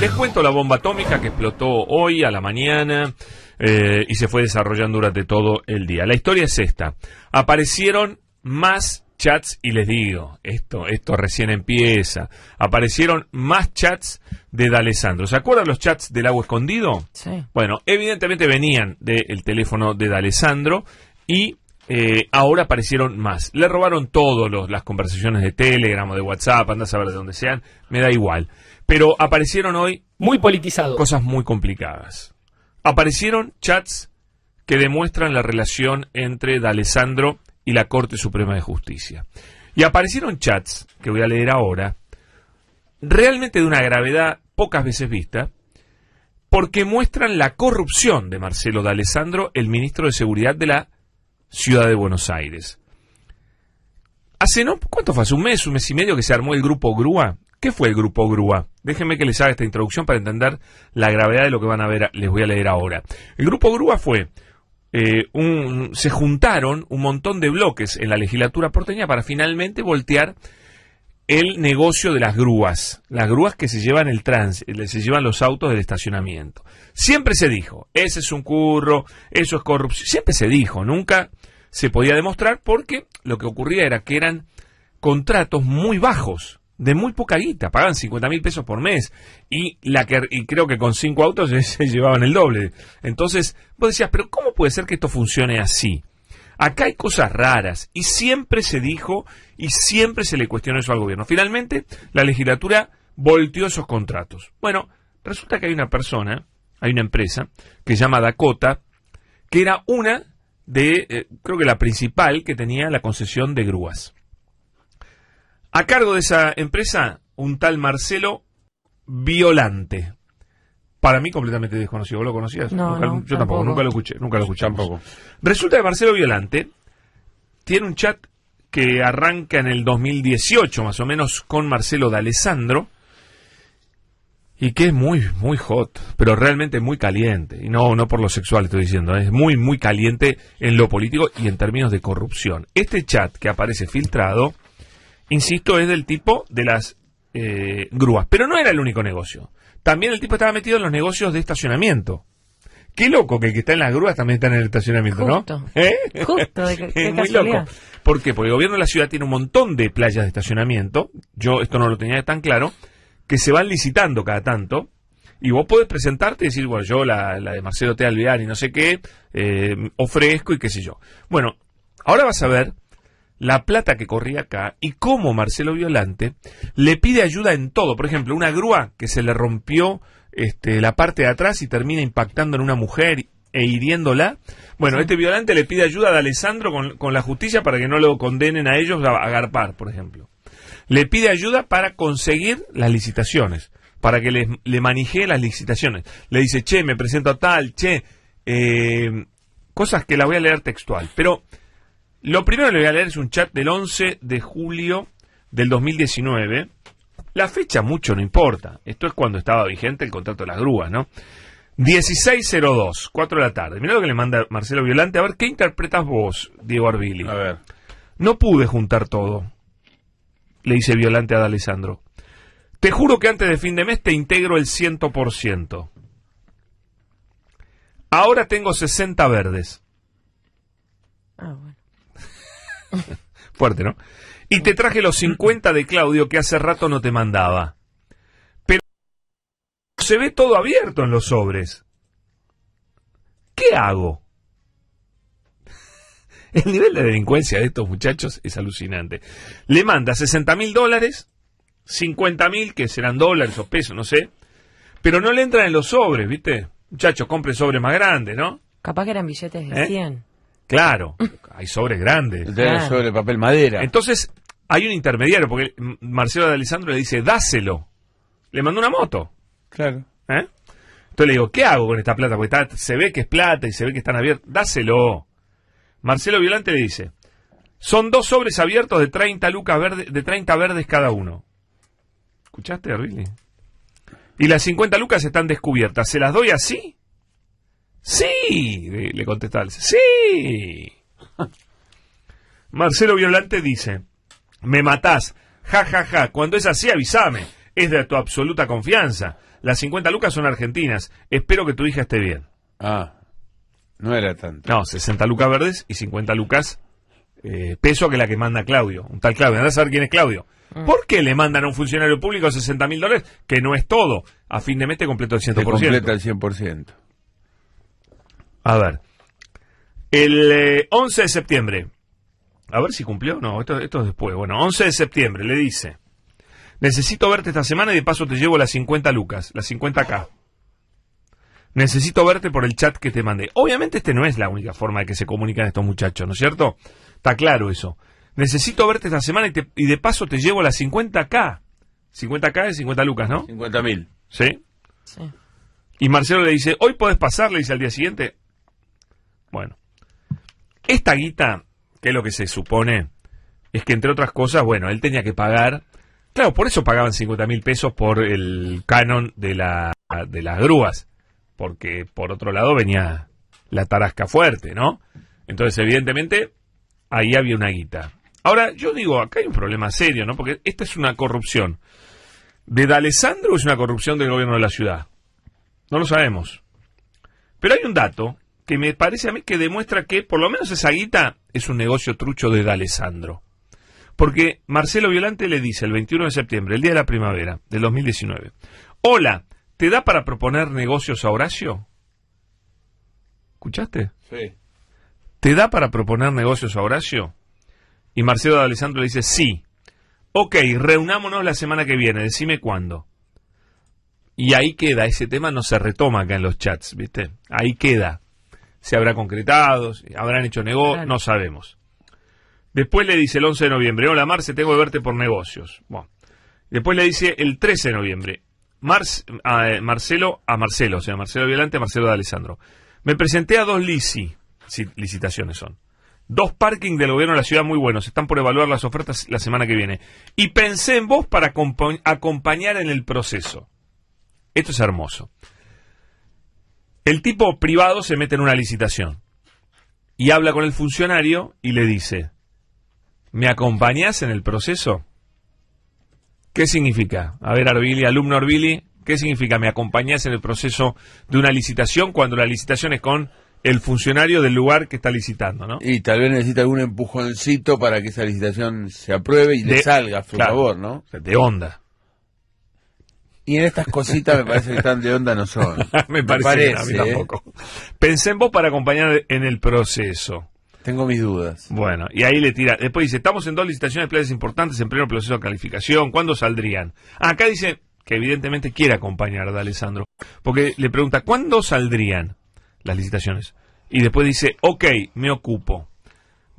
Les cuento la bomba atómica que explotó hoy a la mañana eh, y se fue desarrollando durante todo el día. La historia es esta. Aparecieron más chats y les digo, esto, esto recién empieza. Aparecieron más chats de D'Alessandro. ¿Se acuerdan los chats del agua escondido? Sí. Bueno, evidentemente venían del teléfono de D'Alessandro y eh, ahora aparecieron más. Le robaron todas las conversaciones de Telegram o de WhatsApp, anda a saber de dónde sean, me da igual. Pero aparecieron hoy... Muy politizado. Cosas muy complicadas. Aparecieron chats que demuestran la relación entre D'Alessandro y la Corte Suprema de Justicia. Y aparecieron chats, que voy a leer ahora, realmente de una gravedad pocas veces vista, porque muestran la corrupción de Marcelo D'Alessandro, el ministro de Seguridad de la Ciudad de Buenos Aires. Hace no, ¿cuánto fue? Hace un mes, un mes y medio que se armó el grupo Grúa. ¿Qué fue el grupo Grúa? Déjenme que les haga esta introducción para entender la gravedad de lo que van a ver, les voy a leer ahora. El grupo Grúa fue eh, un, se juntaron un montón de bloques en la legislatura porteña para finalmente voltear el negocio de las grúas, las grúas que se llevan el trans, eh, se llevan los autos del estacionamiento. Siempre se dijo, ese es un curro, eso es corrupción, siempre se dijo, nunca se podía demostrar porque lo que ocurría era que eran contratos muy bajos, de muy poca guita, pagaban 50 mil pesos por mes y, la que, y creo que con cinco autos se llevaban el doble. Entonces, vos decías, pero ¿cómo puede ser que esto funcione así? Acá hay cosas raras y siempre se dijo y siempre se le cuestionó eso al gobierno. Finalmente, la legislatura volteó esos contratos. Bueno, resulta que hay una persona, hay una empresa que se llama Dakota, que era una de, eh, creo que la principal que tenía la concesión de grúas. A cargo de esa empresa, un tal Marcelo Violante para mí completamente desconocido. ¿Vos lo conocías? yo tampoco, nunca lo escuché, nunca lo escuché. Tampoco. Resulta que Marcelo Violante tiene un chat que arranca en el 2018 más o menos con Marcelo D'Alessandro y que es muy, muy hot, pero realmente muy caliente. Y no, no por lo sexual estoy diciendo, ¿eh? es muy, muy caliente en lo político y en términos de corrupción. Este chat que aparece filtrado, insisto, es del tipo de las eh, grúas. Pero no era el único negocio. También el tipo estaba metido en los negocios de estacionamiento. Qué loco que el que está en las grúas también está en el estacionamiento, ¿no? Justo, ¿Eh? es muy loco. ¿Por qué? Porque el gobierno de la ciudad tiene un montón de playas de estacionamiento. Yo esto no lo tenía tan claro. Que se van licitando cada tanto. Y vos podés presentarte y decir, bueno, yo la, la de Marcelo T. Alvear y no sé qué, eh, ofrezco y qué sé yo. Bueno, ahora vas a ver la plata que corría acá y cómo Marcelo Violante le pide ayuda en todo. Por ejemplo, una grúa que se le rompió este, la parte de atrás y termina impactando en una mujer e hiriéndola. Bueno, este Violante le pide ayuda a Alessandro con, la justicia para que no lo condenen a ellos a, agarpar, por ejemplo. Le pide ayuda para conseguir las licitaciones, para que le manije las licitaciones. Le dice, che, me presento a tal, che, eh, cosas que la voy a leer textual. Pero lo primero que le voy a leer es un chat del 11 de julio del 2019. La fecha mucho no importa. Esto es cuando estaba vigente el contrato de las grúas, ¿no? 16.02, 4 de la tarde. Mirá lo que le manda Marcelo Violante. A ver, ¿qué interpretas vos, Diego Arbili? A ver. No pude juntar todo, le dice Violante a D'Alessandro. Alessandro. Te juro que antes de fin de mes te integro el 100%. Ahora tengo 60 verdes. Ah, bueno. Fuerte, ¿no? Y te traje los 50 de Claudio que hace rato no te mandaba. Pero se ve todo abierto en los sobres. ¿Qué hago? El nivel de delincuencia de estos muchachos es alucinante. Le manda 60 mil dólares, 50 mil que serán dólares o pesos, no sé. Pero no le entran en los sobres, ¿viste? Muchachos, compre sobres más grandes, ¿no? Capaz que eran billetes de 100. ¿Eh? Claro, hay sobres grandes. sobres Sobre papel madera. Entonces, hay un intermediario, porque Marcelo de Alessandro le dice, dáselo. Le mandó una moto. Claro. ¿Eh? Entonces le digo, ¿qué hago con esta plata? Porque se ve que es plata y se ve que están abiertos. Dáselo. Marcelo Violante le dice, son dos sobres abiertos de 30 lucas verdes, de 30 verdes cada uno. ¿Escuchaste, Riley? Y las 50 lucas están descubiertas. ¿Se las doy así? Sí, le contesta Sí. Marcelo Violante dice, me matás, ja, ja, ja, cuando es así avísame, es de tu absoluta confianza. Las 50 lucas son argentinas, espero que tu hija esté bien. Ah, no era tanto. No, 60 lucas verdes y 50 lucas eh, peso que la que manda Claudio, un tal Claudio. Andá a saber quién es Claudio. Mm. ¿Por qué le mandan a un funcionario público 60 mil dólares? Que no es todo. A fin de mes completo el 100%. completa el 100%. A ver. El 11 eh, de septiembre. A ver si cumplió. No, esto, es después. Bueno, 11 de septiembre le dice. Necesito verte esta semana y de paso te llevo las 50 lucas, las 50k. Necesito verte por el chat que te mandé. Obviamente este no es la única forma de que se comunican estos muchachos, ¿no es cierto? Está claro eso. Necesito verte esta semana y, y de paso te llevo las 50k. 50k es 50 lucas, ¿no? 50 mil. ¿Sí? Sí. Y Marcelo le dice, hoy podés pasar, le dice al día siguiente. Bueno, esta guita, que es lo que se supone, es que entre otras cosas, bueno, él tenía que pagar. Claro, por eso pagaban 50 mil pesos por el canon de, la, de las grúas. Porque por otro lado venía la tarasca fuerte, ¿no? Entonces, evidentemente, ahí había una guita. Ahora, yo digo, acá hay un problema serio, ¿no? Porque esta es una corrupción. ¿De D'Alessandro es una corrupción del gobierno de la ciudad? No lo sabemos. Pero hay un dato que me parece a mí que demuestra que por lo menos esa guita es un negocio trucho de D'Alessandro. Porque Marcelo Violante le dice el 21 de septiembre, el día de la primavera del 2019, hola, ¿te da para proponer negocios a Horacio? ¿Escuchaste? Sí. ¿Te da para proponer negocios a Horacio? Y Marcelo D'Alessandro le dice, sí. Ok, reunámonos la semana que viene, decime cuándo. Y ahí queda, ese tema no se retoma acá en los chats, ¿viste? Ahí queda se habrá concretado, habrán hecho negocio, no sabemos. Después le dice el 11 de noviembre, hola Marce, tengo que verte por negocios. Después le dice el 13 de noviembre, a, eh, Marcelo a Marcelo, o sea, Marcelo Violante a Marcelo de Alessandro. Me presenté a dos licitaciones son. Dos parking del gobierno de la ciudad muy buenos, están por evaluar las ofertas la semana que viene. Y pensé en vos para acompañar en el proceso. Esto es hermoso. El tipo privado se mete en una licitación y habla con el funcionario y le dice, ¿me acompañás en el proceso? ¿Qué significa? A ver, Arbili, alumno Arbili, ¿qué significa? ¿Me acompañás en el proceso de una licitación cuando la licitación es con el funcionario del lugar que está licitando, ¿no? Y tal vez necesita algún empujoncito para que esa licitación se apruebe y le salga, por favor, ¿no? De onda. Y en estas cositas me parece que están de onda no son. me, parece, a mí tampoco. Pensé en vos para acompañar en el proceso. Tengo mis dudas. Bueno, y ahí le tira. Después dice, estamos en dos licitaciones de playas importantes en pleno proceso de calificación. ¿Cuándo saldrían? Ah, acá dice que evidentemente quiere acompañar a Alessandro. Porque le pregunta, ¿cuándo saldrían las licitaciones? Y después dice, ok, me ocupo.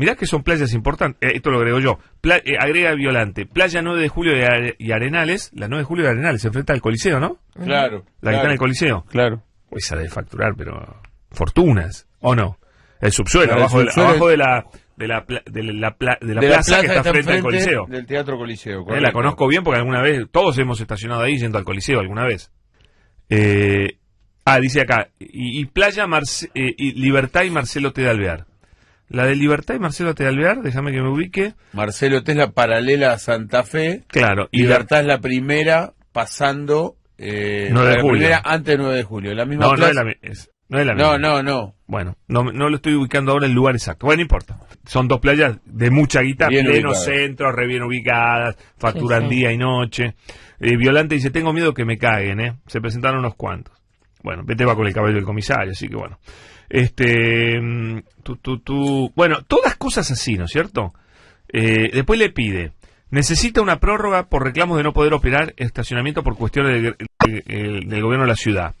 Mirá que son playas importantes, eh, esto lo agrego yo, eh, agrega Violante, Playa 9 de Julio y Arenales, la 9 de Julio de Arenales se enfrenta al Coliseo, ¿no? Claro. La que está en el Coliseo. Claro. Pues esa de facturar, pero fortunas, ¿o no? El subsuelo, abajo, de, la de la, de la, plaza, que está, frente, al Coliseo. Del Teatro Coliseo. Eh, la conozco bien porque alguna vez, todos hemos estacionado ahí yendo al Coliseo alguna vez. Eh, ah, dice acá, y, Playa, y Libertad y Marcelo T. Alvear. La de Libertad y Marcelo Alvear, déjame que me ubique. Marcelo T es la paralela a Santa Fe. Claro. Libertad es la primera pasando... Eh, 9 de julio. antes 9 de julio. La misma no, no es la, no, es la misma. no, no, no. Bueno, no, no lo estoy ubicando ahora en el lugar exacto. Bueno, no importa. Son dos playas de mucha guitarra, plenos pleno centro, re bien ubicadas, facturan día y noche. Eh, Violante dice, tengo miedo que me caguen, ¿eh? Se presentaron unos cuantos. Bueno, vete va con el cabello del comisario, así que bueno. Este, tú, tú, bueno, todas cosas así, ¿no es cierto? Eh, después le pide, necesita una prórroga por reclamos de no poder operar estacionamiento por cuestiones eh, del, gobierno de la ciudad.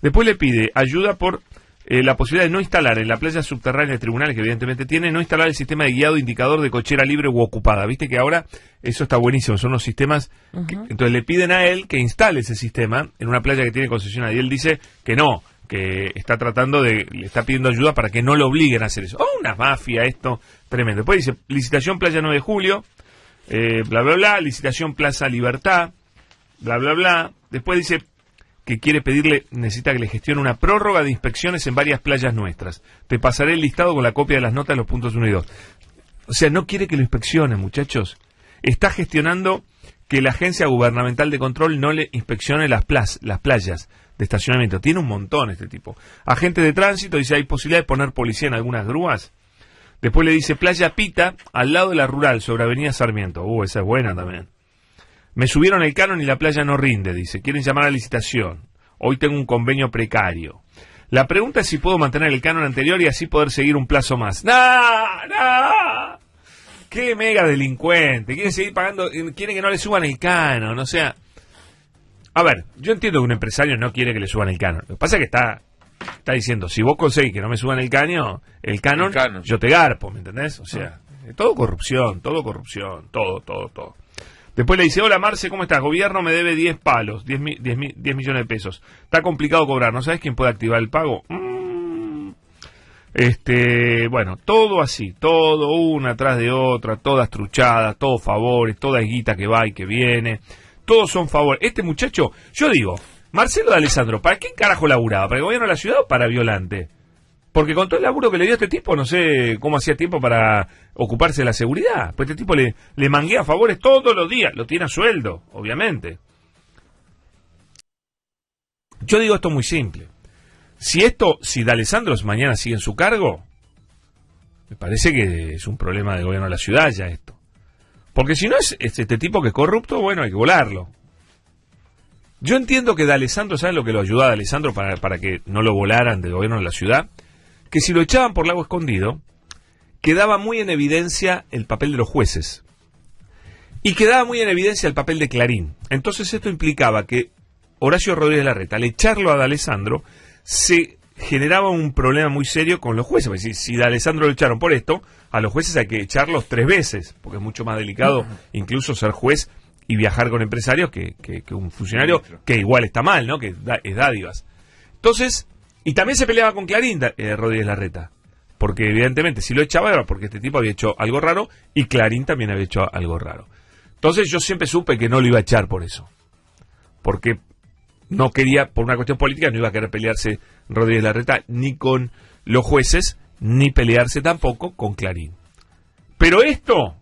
Después le pide ayuda por eh, la posibilidad de no instalar en la playa subterránea de tribunales, que evidentemente tiene, no instalar el sistema de guiado indicador de cochera libre u ocupada. Viste que ahora eso está buenísimo, son los sistemas. entonces le piden a él que instale ese sistema en una playa que tiene concesión y él dice que no, que está tratando de, le está pidiendo ayuda para que no lo obliguen a hacer eso. Oh, una mafia, esto, tremendo. Después dice, licitación Playa 9 de Julio, eh, bla, bla, bla, licitación Plaza Libertad, bla, bla, bla. Después dice que quiere pedirle, necesita que le gestione una prórroga de inspecciones en varias playas nuestras. Te pasaré el listado con la copia de las notas los puntos 1 y 2. O sea, no quiere que lo inspeccione, muchachos. Está gestionando que la Agencia Gubernamental de Control no le inspeccione las, las playas de estacionamiento. Tiene un montón este tipo. Agente de tránsito dice, ¿hay posibilidad de poner policía en algunas grúas? Después le dice, Playa Pita, al lado de la rural, sobre Avenida Sarmiento. Uh, esa es buena también. Me subieron el canon y la playa no rinde, dice. Quieren llamar a licitación. Hoy tengo un convenio precario. La pregunta es si puedo mantener el canon anterior y así poder seguir un plazo más. ¡Nah! ¡Nah! ¡Qué mega delincuente! Quieren seguir pagando, eh, quieren que no le suban el canon, o sea, a ver, yo entiendo que un empresario no quiere que le suban el canon. Lo que pasa es que está, está diciendo, si vos conseguís que no me suban el caño, el canon, el canon. yo te garpo, ¿me entendés? O sea, ah. todo corrupción, todo corrupción, todo, todo, todo. Después le dice, hola Marce, ¿cómo estás? Gobierno me debe 10 palos, 10, millones de pesos. Está complicado cobrar, ¿no sabes quién puede activar el pago? Mm. Este, bueno, todo así, todo una atrás de otra, todas truchadas, todos favores, toda guita que va y que viene todos son favor. Este muchacho, yo digo, Marcelo de Alessandro, ¿para qué carajo laburaba? ¿Para el gobierno de la ciudad o para Violante? Porque con todo el laburo que le dio a este tipo, no sé cómo hacía tiempo para ocuparse de la seguridad. Pues este tipo le, le manguea favores todos los días. Lo tiene a sueldo, obviamente. Yo digo esto muy simple. Si esto, si D'Alessandro mañana sigue en su cargo, me parece que es un problema del gobierno de la ciudad ya esto. Porque si no es este, este, tipo que es corrupto, bueno, hay que volarlo. Yo entiendo que de Alessandro, ¿saben lo que lo ayudaba a Alessandro para, para, que no lo volaran del gobierno de la ciudad? Que si lo echaban por lago escondido, quedaba muy en evidencia el papel de los jueces. Y quedaba muy en evidencia el papel de Clarín. Entonces esto implicaba que Horacio Rodríguez Larreta, al echarlo a D'Alessandro, se generaba un problema muy serio con los jueces. Si, si de Alessandro lo echaron por esto, a los jueces hay que echarlos tres veces, porque es mucho más delicado incluso ser juez y viajar con empresarios que, que, un funcionario que igual está mal, ¿no? Que es dádivas. Entonces, y también se peleaba con Clarín eh, Rodríguez Larreta. Porque evidentemente, si lo echaba era porque este tipo había hecho algo raro y Clarín también había hecho algo raro. Entonces yo siempre supe que no lo iba a echar por eso. Porque no quería, por una cuestión política, no iba a querer pelearse Rodríguez Larreta ni con los jueces, ni pelearse tampoco con Clarín. Pero esto,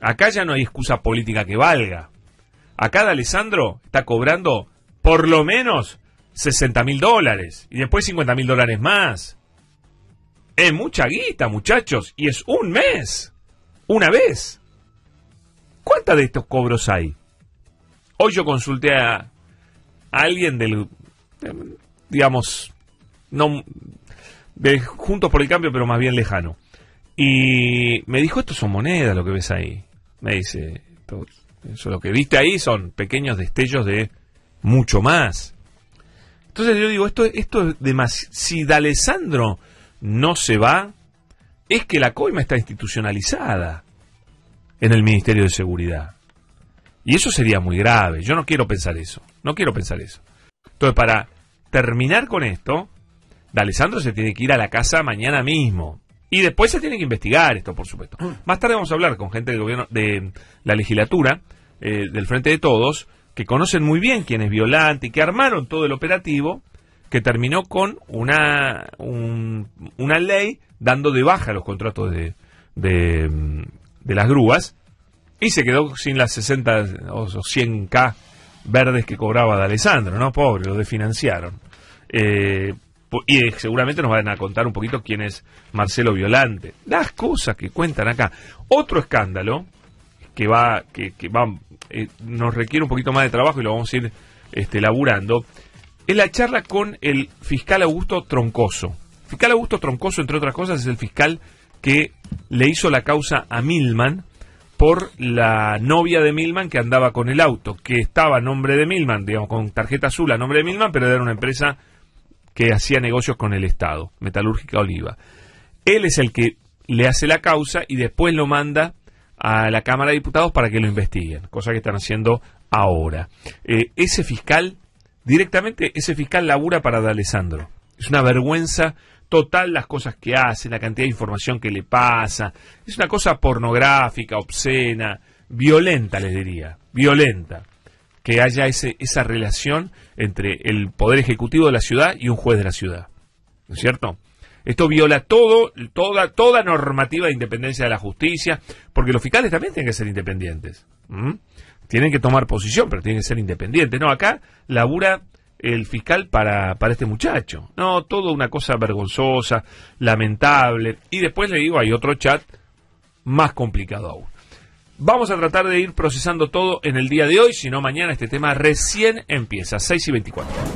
acá ya no hay excusa política que valga. Acá D'Alessandro Alessandro está cobrando por lo menos 60 mil dólares y después 50 mil dólares más. Es mucha guita, muchachos, y es un mes, una vez. ¿Cuántas de estos cobros hay? Hoy yo consulté a alguien del, digamos, no de Juntos por el Cambio, pero más bien lejano. Y me dijo, esto son monedas lo que ves ahí. Me dice, eso lo que viste ahí son pequeños destellos de mucho más. Entonces yo digo, esto, esto es demasiado... Si D'Alessandro no se va, es que la coima está institucionalizada en el Ministerio de Seguridad. Y eso sería muy grave. Yo no quiero pensar eso. No quiero pensar eso. Entonces, para terminar con esto, D'Alessandro se tiene que ir a la casa mañana mismo. Y después se tiene que investigar esto, por supuesto. Mm. Más tarde vamos a hablar con gente del gobierno, de la legislatura, eh, del Frente de Todos, que conocen muy bien quién es Violante y que armaron todo el operativo que terminó con una, una ley dando de baja los contratos de, de las grúas y se quedó sin las 60 o 100K verdes que cobraba de Alessandro, ¿no? Pobre, lo desfinanciaron. Eh, y eh, seguramente nos van a contar un poquito quién es Marcelo Violante. Las cosas que cuentan acá. Otro escándalo que va, que, que va, eh, nos requiere un poquito más de trabajo y lo vamos a ir este, laburando, es la charla con el fiscal Augusto Troncoso. Fiscal Augusto Troncoso, entre otras cosas, es el fiscal que le hizo la causa a Milman por la novia de Milman que andaba con el auto, que estaba a nombre de Milman, digamos, con tarjeta azul a nombre de Milman, pero era una empresa que hacía negocios con el Estado, Metalúrgica Oliva. Él es el que le hace la causa y después lo manda a la Cámara de Diputados para que lo investiguen, cosa que están haciendo ahora. Eh, ese fiscal, directamente, ese fiscal labura para D'Alessandro. Es una vergüenza total las cosas que hace, la cantidad de información que le pasa. Es una cosa pornográfica, obscena, violenta, les diría, violenta, que haya ese, esa relación entre el Poder Ejecutivo de la ciudad y un juez de la ciudad. ¿No es cierto? Esto viola todo, toda, toda normativa de independencia de la justicia, porque los fiscales también tienen que ser independientes. Tienen que tomar posición, pero tienen que ser independientes. No, acá labura el fiscal para, para este muchacho. No, todo una cosa vergonzosa, lamentable. Y después le digo, hay otro chat más complicado aún. Vamos a tratar de ir procesando todo en el día de hoy, si no mañana este tema recién empieza, 6 y 24.